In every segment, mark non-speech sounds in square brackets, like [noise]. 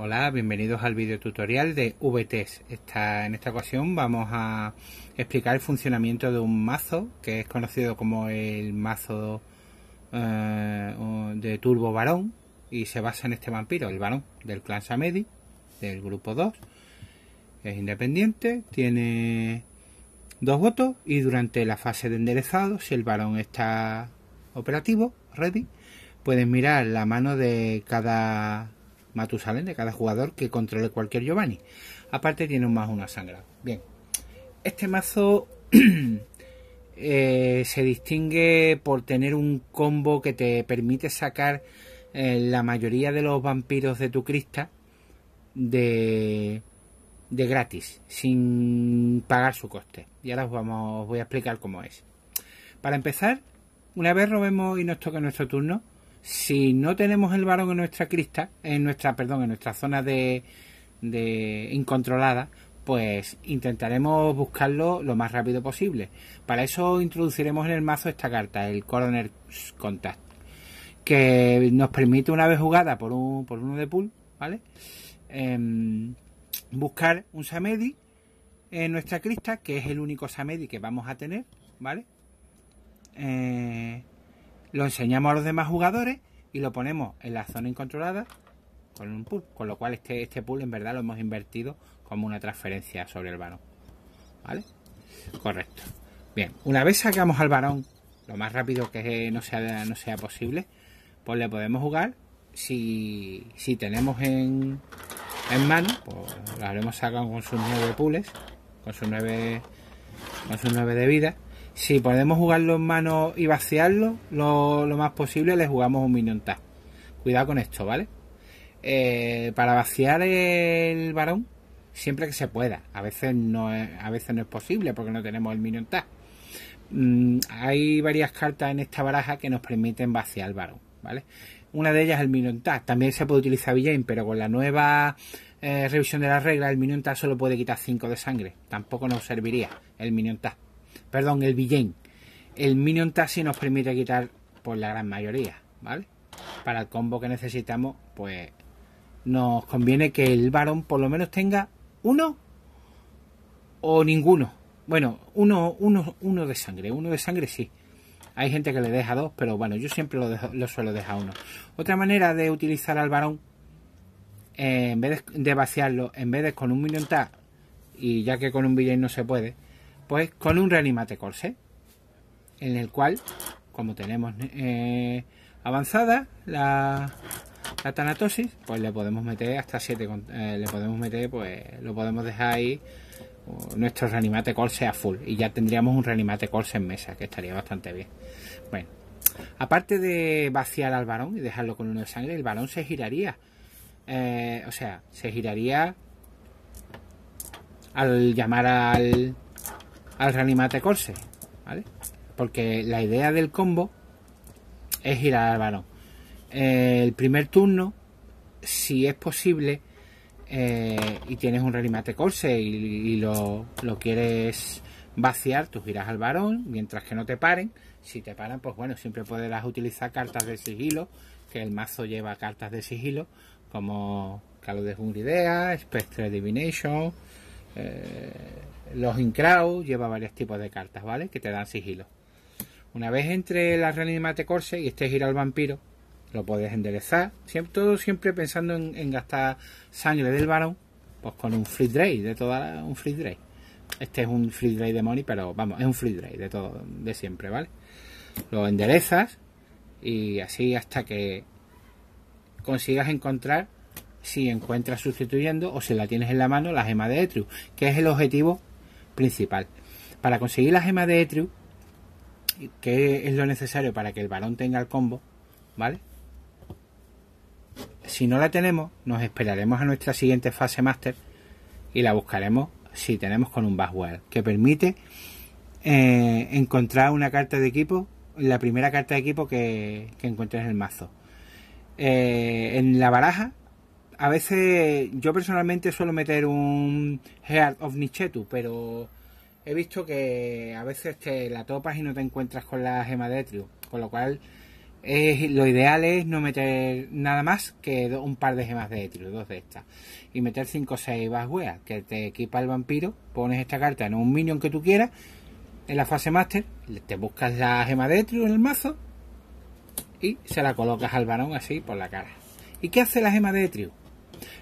Hola, bienvenidos al video tutorial de VTs. E en esta ocasión vamos a explicar el funcionamiento de un mazo que es conocido como el mazo eh, de Turbo Varón y se basa en este vampiro, el varón del clan Samedi, del grupo 2. Es independiente, tiene dos votos y durante la fase de enderezado, si el varón está operativo, ready, puedes mirar la mano de cada Matusalén de cada jugador que controle cualquier Giovanni. Aparte tiene más una sangra. Bien. Este mazo [clears throat] eh, se distingue por tener un combo que te permite sacar eh, la mayoría de los vampiros de tu crista de, de gratis, sin pagar su coste. Y ahora os, vamos, os voy a explicar cómo es. Para empezar, una vez robemos y nos toca nuestro turno, si no tenemos el varón en nuestra crista, en nuestra, perdón, en nuestra zona de, incontrolada, pues intentaremos buscarlo lo más rápido posible. Para eso introduciremos en el mazo esta carta, el Coroner Contact, que nos permite una vez jugada por, uno de pool, ¿vale? Em, buscar un Samedi en nuestra crista, que es el único Samedi que vamos a tener, ¿vale? Eh, lo enseñamos a los demás jugadores y lo ponemos en la zona incontrolada con un pool. Con lo cual este, este pool en verdad lo hemos invertido como una transferencia sobre el varón. ¿Vale? Correcto. Bien, una vez sacamos al varón, lo más rápido que no sea, no sea posible, pues le podemos jugar. Si, si tenemos en, en mano, pues lo habremos sacado con sus nueve pools, con sus nueve, con sus nueve de vida si podemos jugarlo en mano y vaciarlo lo, más posible, le jugamos un minion tag. Cuidado con esto, ¿vale? Eh, para vaciar el varón, siempre que se pueda. A veces no es, a veces no es posible porque no tenemos el minion tag. Mm, hay varias cartas en esta baraja que nos permiten vaciar el varón, ¿vale? Una de ellas es el minion tag. También se puede utilizar Villain, pero con la nueva eh, revisión de la regla el minion tag solo puede quitar 5 de sangre. Tampoco nos serviría el minion tag. Perdón, el Villain. El Minion Taxi nos permite quitar por la gran mayoría, ¿vale? Para el combo que necesitamos, pues nos conviene que el varón por lo menos tenga uno o ninguno. Bueno, uno, uno, uno de sangre, uno de sangre sí. Hay gente que le deja dos, pero bueno, yo siempre lo, lo suelo dejar uno. Otra manera de utilizar al varón, eh, en vez de, vaciarlo, en vez de con un Minion Tag, y ya que con un Villain no se puede, pues con un reanimate corse en el cual, como tenemos eh, avanzada la, la tanatosis, pues le podemos meter hasta 7, eh, le podemos meter, pues lo podemos dejar ahí nuestro reanimate corse a full y ya tendríamos un reanimate corse en mesa que estaría bastante bien bueno aparte de vaciar al varón y dejarlo con uno de sangre el varón se giraría eh, o sea se giraría al llamar al al reanimate corse, ¿vale? Porque la idea del combo es girar al varón eh, El primer turno, si es posible, eh, y tienes un reanimate corse y, lo, quieres vaciar, tú giras al varón mientras que no te paren. Si te paran, pues bueno, siempre podrás utilizar cartas de sigilo, que el mazo lleva cartas de sigilo, como calo de Hungridea, Spectre Divination, eh, los Incrao lleva varios tipos de cartas, ¿vale? Que te dan sigilo. Una vez entre la de corse y este gira al vampiro, lo puedes enderezar. todo siempre pensando en, gastar sangre del varón, pues con un free trade, de toda un free Este es un free trade de money, pero vamos, es un free trade de todo, de siempre, ¿vale? Lo enderezas y así hasta que consigas encontrar si encuentras sustituyendo o si la tienes en la mano la gema de Etrius, que es el objetivo principal. Para conseguir la gema de Etriu, que es lo necesario para que el varón tenga el combo, ¿vale? Si no la tenemos, nos esperaremos a nuestra siguiente fase máster y la buscaremos si tenemos con un Bashwell, que permite eh, encontrar una carta de equipo, la primera carta de equipo que, encuentres en el mazo. Eh, en la baraja a veces yo personalmente suelo meter un Heart of Nichetu, pero he visto que a veces te la topas y no te encuentras con la gema de Etrio, con lo cual lo ideal es no meter nada más que un par de gemas de Etrio, dos de estas, y meter 5 o 6 basweas, que te equipa el vampiro, pones esta carta en un minion que tú quieras, en la fase máster, te buscas la gema de Etrio en el mazo y se la colocas al varón así por la cara. ¿Y qué hace la gema de Etrio?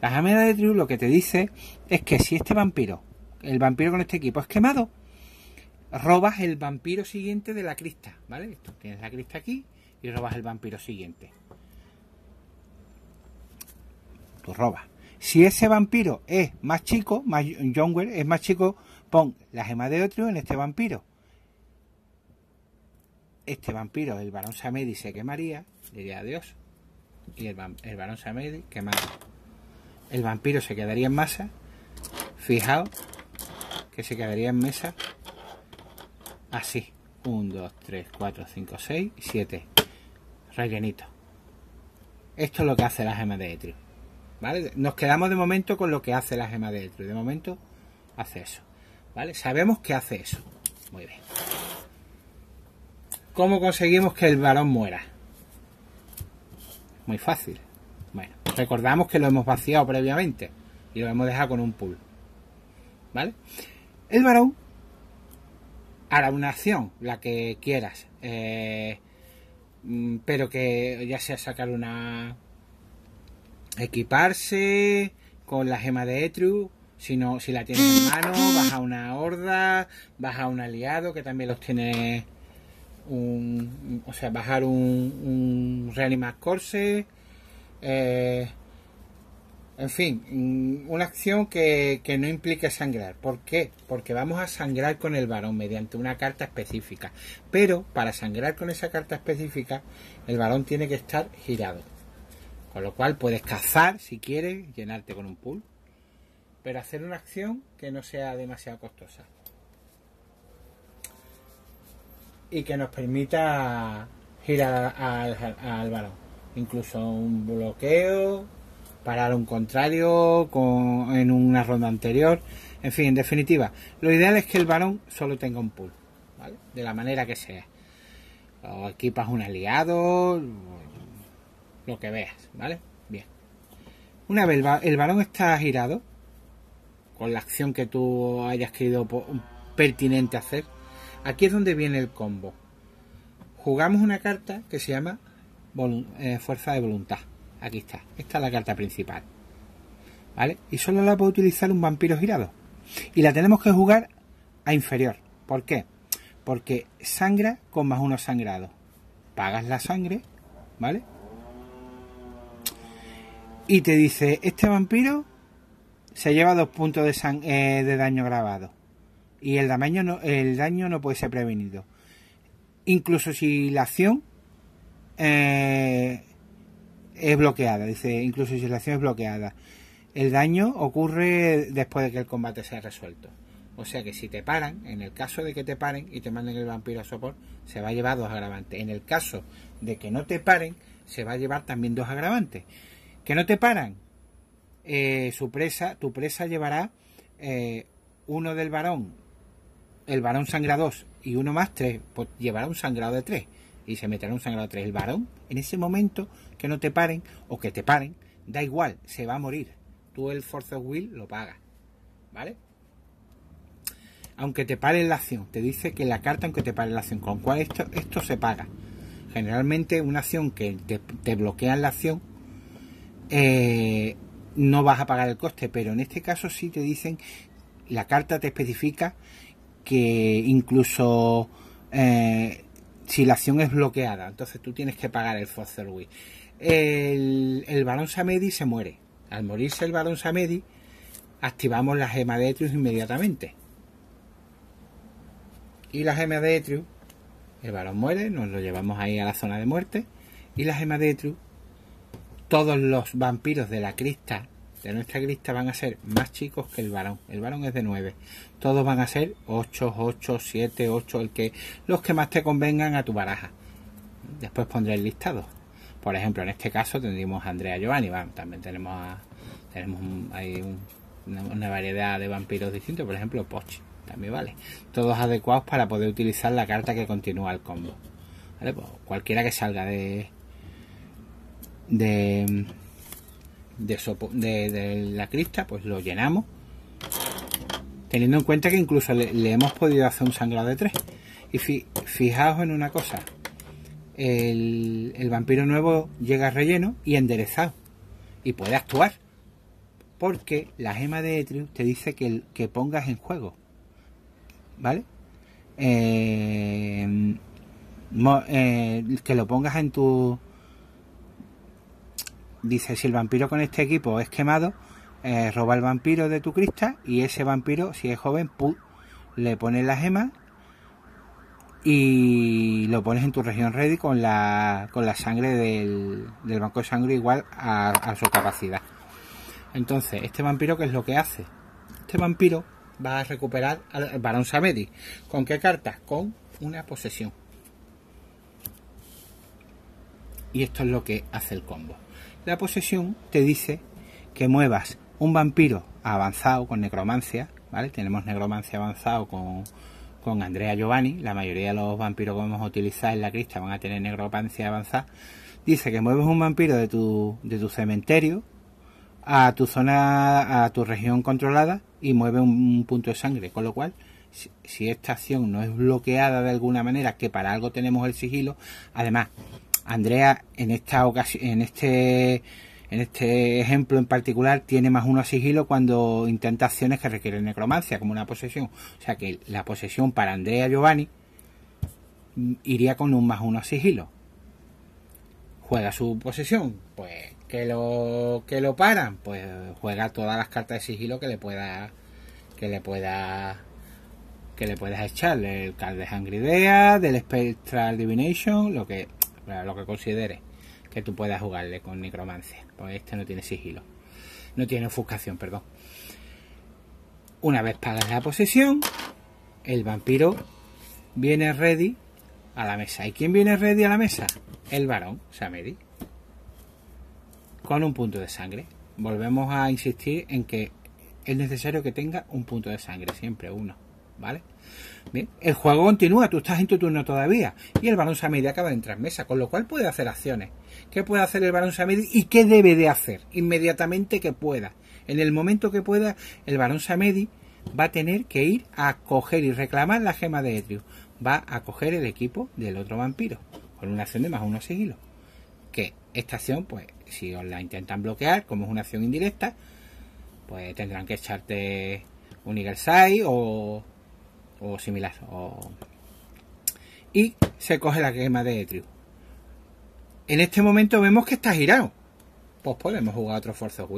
La gemela de Tribu lo que te dice es que si este vampiro, el vampiro con este equipo, es quemado, robas el vampiro siguiente de la crista, ¿vale? tienes la crista aquí y robas el vampiro siguiente. Tú robas. Si ese vampiro es más chico, más younger, es más chico, pon la gema de otro en este vampiro. Este vampiro, el Barón Samedi, se quemaría, diría adiós. Y el, Barón varón Samedi quemaría el vampiro se quedaría en masa. Fijaos que se quedaría en mesa así. 1, 2, 3, 4, 5, 6, 7. Rellenito. Esto es lo que hace la gema de etrio. ¿Vale? Nos quedamos de momento con lo que hace la gema de etrio. De momento hace eso. ¿Vale? Sabemos que hace eso. Muy bien. ¿Cómo conseguimos que el varón muera? Muy fácil recordamos que lo hemos vaciado previamente y lo hemos dejado con un pool. ¿Vale? El varón hará una acción, la que quieras, eh, mm, pero que ya sea sacar una. equiparse con la gema de Etru, si, no, si la tienes en mano, baja una horda, baja un aliado que también los tiene. o sea, bajar un, un reanimar corse eh, en fin, mm, una acción que, no implique sangrar. ¿Por qué? Porque vamos a sangrar con el varón mediante una carta específica. Pero para sangrar con esa carta específica, el varón tiene que estar girado. Con lo cual puedes cazar si quieres, llenarte con un pool. Pero hacer una acción que no sea demasiado costosa. Y que nos permita girar al varón incluso un bloqueo, parar un contrario en una ronda anterior. En fin, en definitiva, lo ideal es que el varón solo tenga un pull, ¿vale? De la manera que sea. O equipas un aliado, lo que veas, ¿vale? Bien. Una vez el varón está girado, con la acción que tú hayas querido pertinente hacer, aquí es donde viene el combo. Jugamos una carta que se llama eh, fuerza de voluntad. Aquí está. Esta es la carta principal. ¿Vale? Y solo la puede utilizar un vampiro girado. Y la tenemos que jugar a inferior. ¿Por qué? Porque sangra con más uno sangrado. Pagas la sangre, ¿vale? Y te dice, este vampiro se lleva dos puntos de, eh, de daño grabado. Y el daño, no, el daño no puede ser prevenido. Incluso si la acción eh, es bloqueada, dice, incluso si la acción es bloqueada. El daño ocurre después de que el combate sea resuelto. O sea que si te paran, en el caso de que te paren y te manden el vampiro a sopor, se va a llevar dos agravantes. En el caso de que no te paren, se va a llevar también dos agravantes. Que no te paran, eh, su presa, tu presa llevará eh, uno del varón, el varón sangra dos y uno más tres, pues llevará un sangrado de tres y se meterá un sangrado 3. El varón, en ese momento que no te paren o que te paren, da igual, se va a morir. Tú el force of will lo pagas. ¿Vale? Aunque te pare la acción, te dice que la carta, aunque te pare la acción, con cual esto, se paga. Generalmente una acción que te, bloquea la acción, eh, no vas a pagar el coste, pero en este caso sí te dicen, la carta te especifica que incluso eh, si la acción es bloqueada, entonces tú tienes que pagar el Foster Wii. El, el Barón Samedi se muere. Al morirse el Barón Samedi, activamos la gema de Etrius inmediatamente. Y la gema de Etrius, el Barón muere, nos lo llevamos ahí a la zona de muerte. Y la gema de Etrius, todos los vampiros de la crista de nuestra lista van a ser más chicos que el varón. El varón es de 9. Todos van a ser 8, 8, 7, 8, el que, los que más te convengan a tu baraja. Después pondré el listado. Por ejemplo, en este caso tendríamos a Andrea Giovanni. también tenemos, a, tenemos hay una variedad de vampiros distintos. Por ejemplo, Pochi. También vale. Todos adecuados para poder utilizar la carta que continúa el combo. Pues cualquiera que salga de... De, de, de, la crista, pues lo llenamos. Teniendo en cuenta que incluso le, hemos podido hacer un sangrado de 3. Y fijaos en una cosa. El, vampiro nuevo llega relleno y enderezado. Y puede actuar. Porque la gema de Etrius te dice que, pongas en juego. ¿Vale? Eh, eh, que lo pongas en tu dice, si el vampiro con este equipo es quemado, eh, roba el vampiro de tu crista y ese vampiro, si es joven, le pones la gema y lo pones en tu región ready con la, con la sangre del, banco de sangre igual a, su capacidad. Entonces, este vampiro, ¿qué es lo que hace? Este vampiro va a recuperar al Barón Samedi. ¿Con qué carta? Con una posesión. Y esto es lo que hace el combo. La posesión te dice que muevas un vampiro avanzado con necromancia, ¿vale? Tenemos necromancia avanzado con, con Andrea Giovanni, la mayoría de los vampiros que vamos a utilizar en la crista van a tener necromancia avanzada. Dice que mueves un vampiro de tu, de tu cementerio a tu zona, a tu región controlada y mueve un punto de sangre, con lo cual si esta acción no es bloqueada de alguna manera, que para algo tenemos el sigilo, además Andrea en esta ocasión, en este en este ejemplo en particular tiene más uno a sigilo cuando intenta acciones que requieren necromancia, como una posesión. O sea que la posesión para Andrea Giovanni iría con un más uno a sigilo. Juega su posesión, pues que lo que lo paran, pues juega todas las cartas de sigilo que le pueda que le pueda que le puedas echar el card de Hungry del Spectral Divination, lo que lo que considere que tú puedas jugarle con necromancia. Pues este no tiene sigilo. No tiene ofuscación, perdón. Una vez pagas la posesión, el vampiro viene ready a la mesa. ¿Y quién viene ready a la mesa? El varón, Samedi. Con un punto de sangre. Volvemos a insistir en que es necesario que tenga un punto de sangre, siempre uno. ¿vale? Bien, el juego continúa, tú estás en tu turno todavía y el Barón Samedi acaba de entrar en mesa, con lo cual puede hacer acciones. ¿Qué puede hacer el Barón Samedi y qué debe de hacer? Inmediatamente que pueda. En el momento que pueda, el Barón Samedi va a tener que ir a coger y reclamar la gema de Etrius Va a coger el equipo del otro vampiro con una acción de más uno sigilo. Que esta acción, pues, si os la intentan bloquear, como es una acción indirecta, pues tendrán que echarte un Eagle o o similar. Y se coge la gema de Etrius En este momento vemos que está girado. Pues podemos pues, jugar otro Forza of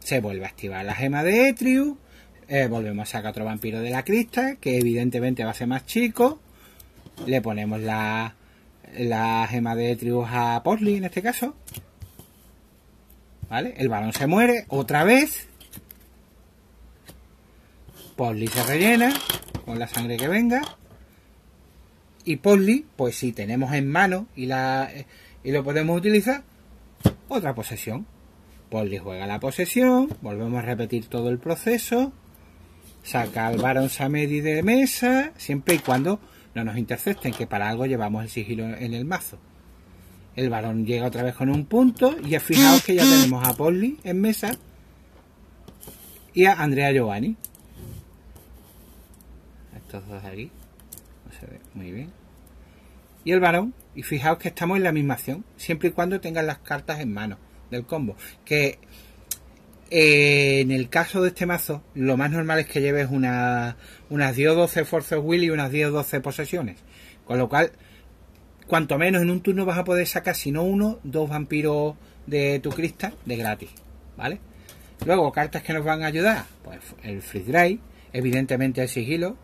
Se vuelve a activar la gema de Etrius eh, volvemos a sacar otro vampiro de la crista, que evidentemente va a ser más chico. Le ponemos la, la gema de Etrius a Posley en este caso. ¿Vale? El balón se muere otra vez. Polly se rellena con la sangre que venga. Y Polly, pues si tenemos en mano y, la, lo podemos utilizar, otra posesión. Polly juega la posesión, volvemos a repetir todo el proceso. Saca al varón Samedi de mesa, siempre y cuando no nos intercepten, que para algo llevamos el sigilo en el mazo. El varón llega otra vez con un punto y fijaos que ya tenemos a Polly en mesa y a Andrea Giovanni dos aquí. muy bien. Y el varón. Y fijaos que estamos en la misma acción. Siempre y cuando tengan las cartas en mano del combo. Que eh, en el caso de este mazo, lo más normal es que lleves una, unas 10 o 12 Forces Will y unas 10 o 12 posesiones. Con lo cual, cuanto menos en un turno vas a poder sacar, si no uno, dos vampiros de tu cristal de gratis. ¿Vale? Luego, cartas que nos van a ayudar. Pues el Free Drive, evidentemente el sigilo,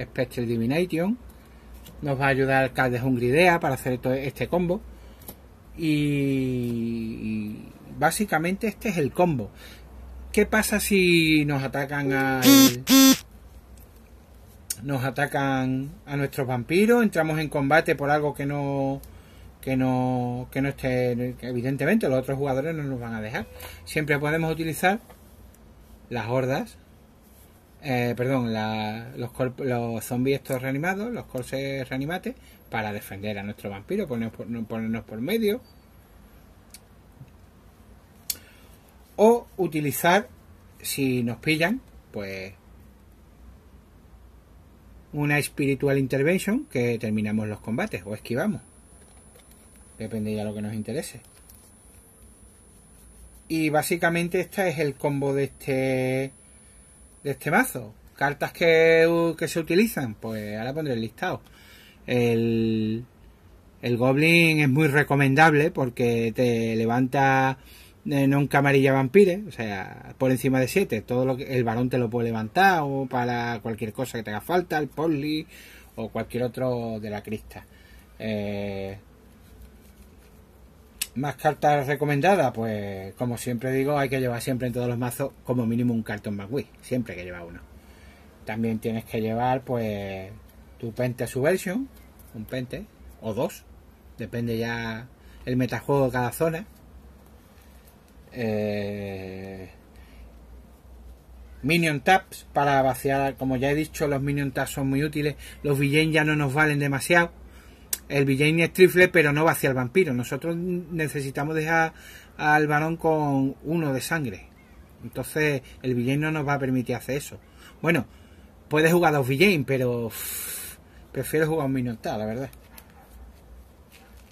Spectral Divination. Nos va a ayudar Hungry Hungridea para hacer todo este combo. Y básicamente este es el combo. ¿Qué pasa si nos atacan a... Nos atacan a nuestros vampiros, entramos en combate por algo que no que no, que no esté, evidentemente los otros jugadores no nos van a dejar. Siempre podemos utilizar las hordas eh, perdón, los, los zombies estos reanimados, los corses reanimates, para defender a nuestro vampiro, ponernos por, ponernos por medio. O utilizar, si nos pillan, pues una spiritual intervention que terminamos los combates o esquivamos. Depende ya de lo que nos interese. Y básicamente este es el combo de este de este mazo. Cartas que, que se utilizan, pues ahora pondré el listado. El, el Goblin es muy recomendable porque te levanta en un camarilla vampire, o sea, por encima de 7. Todo lo que el varón te lo puede levantar o para cualquier cosa que te haga falta, el polly o cualquier otro de la crista. Eh, más cartas recomendadas, pues como siempre digo, hay que llevar siempre en todos los mazos como mínimo un cartón magui siempre que lleva uno. También tienes que llevar pues tu Pente su Subversion, un Pente, o dos, depende ya el metajuego de cada zona. Eh, minion Taps para vaciar, como ya he dicho, los Minion Taps son muy útiles, los Villain ya no nos valen demasiado el Villain es trifle, pero no va hacia el vampiro. Nosotros necesitamos dejar al varón con uno de sangre. Entonces, el Villain no nos va a permitir hacer eso. Bueno, puede jugar dos Villain, pero prefiero jugar un Minotaur, la verdad.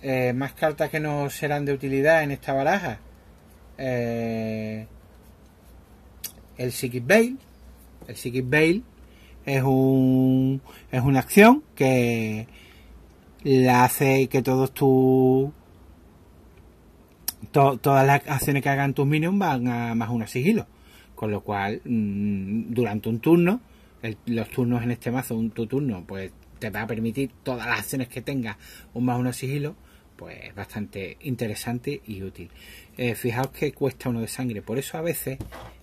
Eh, más cartas que no serán de utilidad en esta baraja. Eh, el Psychic Veil. El Psychic Veil es, un, es una acción que la hace que todos tus todas las acciones que hagan tus minions van a más uno sigilo con lo cual mm, durante un turno los turnos en este mazo un tu turno pues te va a permitir todas las acciones que tengas un más uno sigilo pues bastante interesante y útil eh, fijaos que cuesta uno de sangre por eso a veces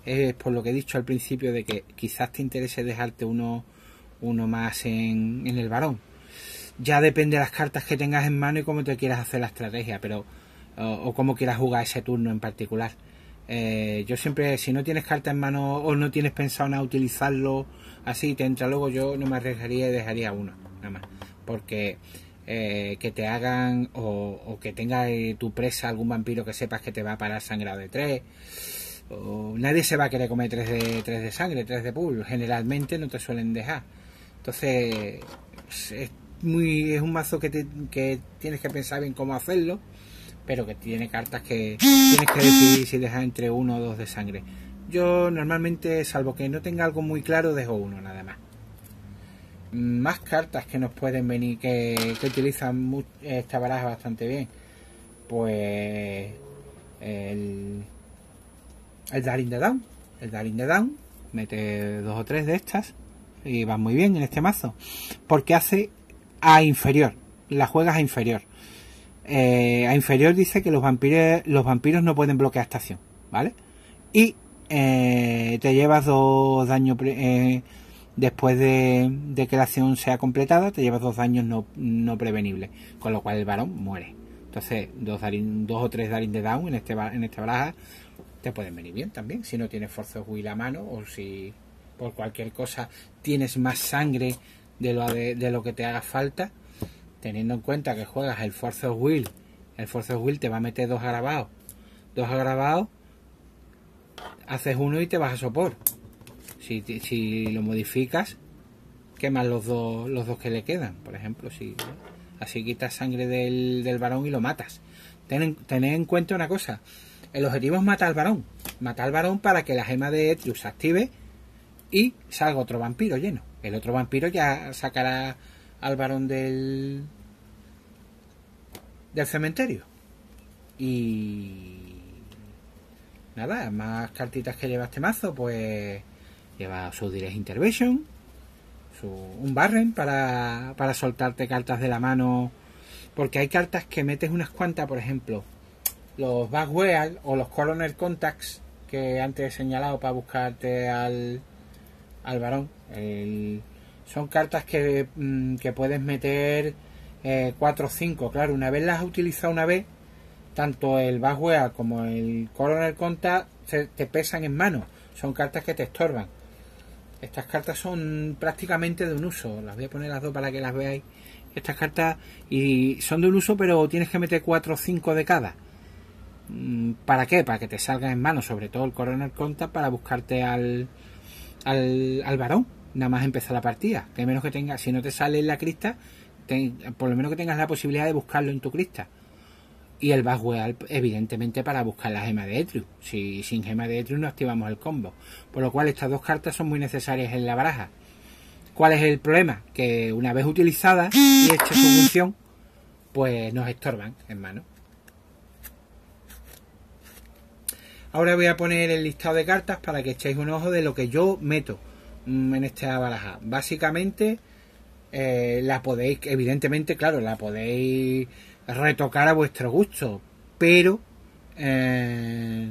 es por lo que he dicho al principio de que quizás te interese dejarte uno uno más en, en el varón ya depende de las cartas que tengas en mano y cómo te quieras hacer la estrategia, pero o, cómo quieras jugar ese turno en particular. Eh, yo siempre, si no tienes carta en mano o no tienes pensado en utilizarlo así, te entra luego, yo no me arriesgaría y dejaría uno, nada más. Porque eh, que te hagan o, que tenga eh, tu presa algún vampiro que sepas que te va a parar sangrado de tres nadie se va a querer comer tres de, 3 de sangre, tres de pul. Generalmente no te suelen dejar. Entonces, es, es un mazo que, tienes que pensar bien cómo hacerlo, pero que tiene cartas que tienes que decidir si dejar entre uno o dos de sangre. Yo normalmente, salvo que no tenga algo muy claro, dejo uno nada más. Más cartas que nos pueden venir, que, utilizan esta baraja bastante bien. Pues el, el de Down. El darín de Down mete dos o tres de estas y va muy bien en este mazo. Porque hace a inferior. La juegas a inferior. Eh, a inferior dice que los vampiros, los vampiros no pueden bloquear esta acción, ¿vale? Y eh, te llevas dos daños eh, después de, que la acción sea completada, te llevas dos daños no, no prevenibles, con lo cual el varón muere. Entonces, dos, dos o tres darín de down en este en esta baraja te pueden venir bien también, si no tienes de will la mano o si por cualquier cosa tienes más sangre de lo, de, de lo que te haga falta, teniendo en cuenta que juegas el Force of Will, el Force of Will te va a meter dos agravados, dos agravados, haces uno y te vas a sopor. Si, si lo modificas, quemas los dos, los dos que le quedan, por ejemplo, si así quitas sangre del, del varón y lo matas. Ten, en cuenta una cosa, el objetivo es matar al varón, matar al varón para que la gema de Etrius active y salga otro vampiro lleno. El otro vampiro ya sacará al varón del del cementerio. Y nada, más cartitas que lleva este mazo, pues lleva su Direct Intervention, su, un barren para, para soltarte cartas de la mano, porque hay cartas que metes unas cuantas, por ejemplo, los backwell o los Coroner Contacts que antes he señalado para buscarte al, al varón. son cartas que, mm, puedes meter 4 eh, o 5. Claro, una vez las has utilizado una vez, tanto el Bajwea como el Coronel Conta te, te pesan en mano. Son cartas que te estorban. Estas cartas son prácticamente de un uso. Las voy a poner las dos para que las veáis. Estas cartas y son de un uso, pero tienes que meter 4 o 5 de cada. Mm, ¿Para qué? Para que te salgan en mano, sobre todo el Coronel Conta, para buscarte al, al, al varón, nada más empezar la partida. Que menos que tengas, si no te sale en la crista, por lo menos que tengas la posibilidad de buscarlo en tu crista. Y el bajo evidentemente, para buscar la gema de Etrius. Si sin gema de Etrius no activamos el combo. Por lo cual, estas dos cartas son muy necesarias en la baraja. ¿Cuál es el problema? Que una vez utilizadas y hecha su función, pues nos estorban en mano. Ahora voy a poner el listado de cartas para que echéis un ojo de lo que yo meto mm, en esta baraja. Básicamente eh, la podéis, evidentemente, claro, la podéis retocar a vuestro gusto, pero eh,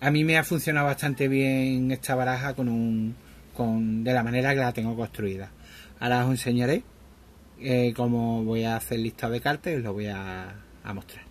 a mí me ha funcionado bastante bien esta baraja con un, con, de la manera que la tengo construida. Ahora os enseñaré eh, cómo voy a hacer el listado de cartas y os lo voy a mostrar.